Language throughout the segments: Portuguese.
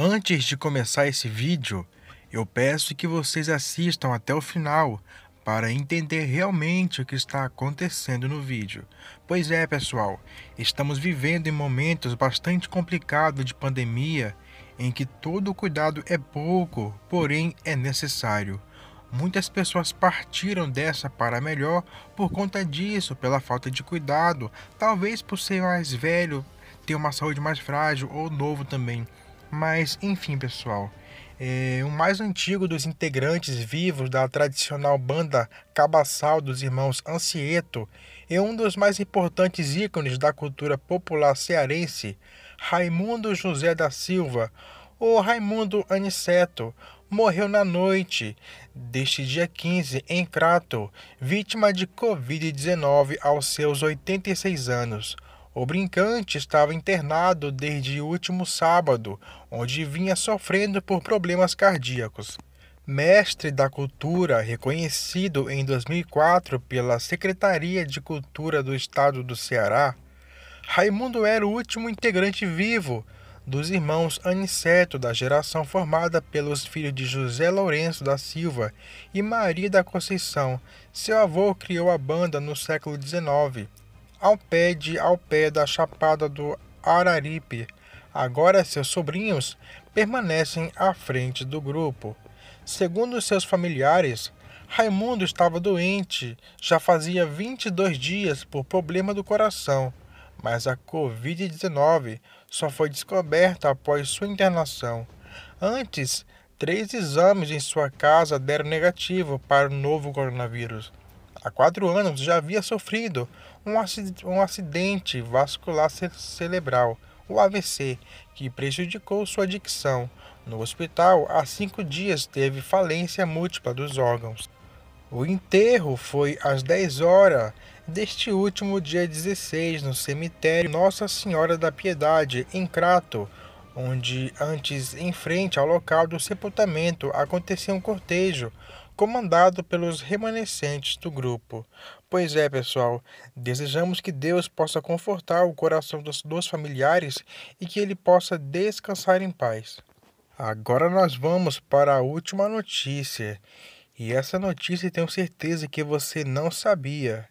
Antes de começar esse vídeo, eu peço que vocês assistam até o final para entender realmente o que está acontecendo no vídeo. Pois é, pessoal, estamos vivendo em momentos bastante complicados de pandemia em que todo cuidado é pouco, porém é necessário. Muitas pessoas partiram dessa para melhor por conta disso, pela falta de cuidado, talvez por ser mais velho, ter uma saúde mais frágil ou novo também. Mas enfim, pessoal, é, o mais antigo dos integrantes vivos da tradicional banda cabaçal dos irmãos Ancieto e é um dos mais importantes ícones da cultura popular cearense, Raimundo José da Silva, ou Raimundo Aniceto, morreu na noite deste dia 15 em Crato, vítima de Covid-19 aos seus 86 anos. O brincante estava internado desde o último sábado, onde vinha sofrendo por problemas cardíacos. Mestre da Cultura, reconhecido em 2004 pela Secretaria de Cultura do Estado do Ceará, Raimundo era o último integrante vivo dos irmãos Aniceto, da geração formada pelos filhos de José Lourenço da Silva e Maria da Conceição. Seu avô criou a banda no século XIX ao pé de ao pé da Chapada do Araripe. Agora seus sobrinhos permanecem à frente do grupo. Segundo seus familiares, Raimundo estava doente já fazia 22 dias por problema do coração, mas a Covid-19 só foi descoberta após sua internação. Antes, três exames em sua casa deram negativo para o novo coronavírus. Há quatro anos já havia sofrido um acidente vascular cerebral, o AVC, que prejudicou sua dicção. No hospital, há cinco dias teve falência múltipla dos órgãos. O enterro foi às 10 horas deste último dia 16 no cemitério Nossa Senhora da Piedade, em Crato, onde, antes em frente ao local do sepultamento, aconteceu um cortejo comandado pelos remanescentes do grupo. Pois é, pessoal, desejamos que Deus possa confortar o coração dos, dois familiares e que ele possa descansar em paz. Agora nós vamos para a última notícia. E essa notícia tenho certeza que você não sabia.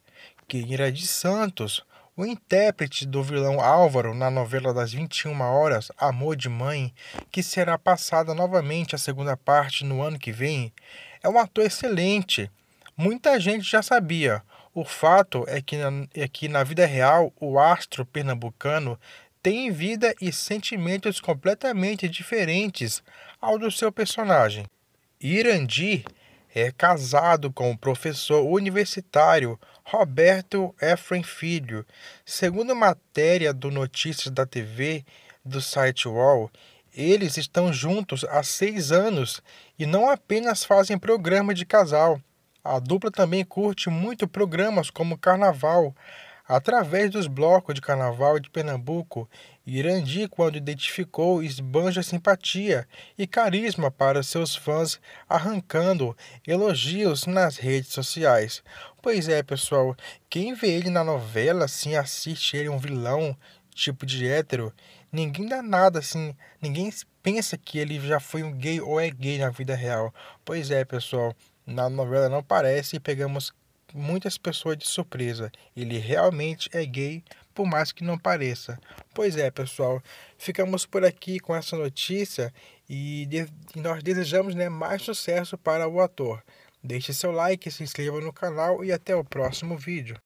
Keira de Santos o intérprete do vilão Álvaro na novela das 21 horas Amor de Mãe, que será passada novamente a segunda parte no ano que vem, é um ator excelente. Muita gente já sabia. O fato é que, na, é que na vida real o astro pernambucano tem vida e sentimentos completamente diferentes ao do seu personagem. Irandi é casado com o professor universitário Roberto Efren Filho. Segundo matéria do Notícias da TV do site UOL, eles estão juntos há seis anos e não apenas fazem programa de casal. A dupla também curte muito programas como Carnaval, através dos blocos de carnaval de Pernambuco, Irandi, quando identificou, esbanja simpatia e carisma para seus fãs, arrancando elogios nas redes sociais. Pois é, pessoal, quem vê ele na novela, assim, assiste ele um vilão, tipo de hétero, ninguém dá nada, assim, ninguém pensa que ele já foi um gay ou é gay na vida real. Pois é, pessoal, na novela não parece e pegamos muitas pessoas de surpresa. Ele realmente é gay, por mais que não pareça. Pois é, pessoal, ficamos por aqui com essa notícia e, nós desejamos né, mais sucesso para o ator. Deixe seu like, se inscreva no canal e até o próximo vídeo.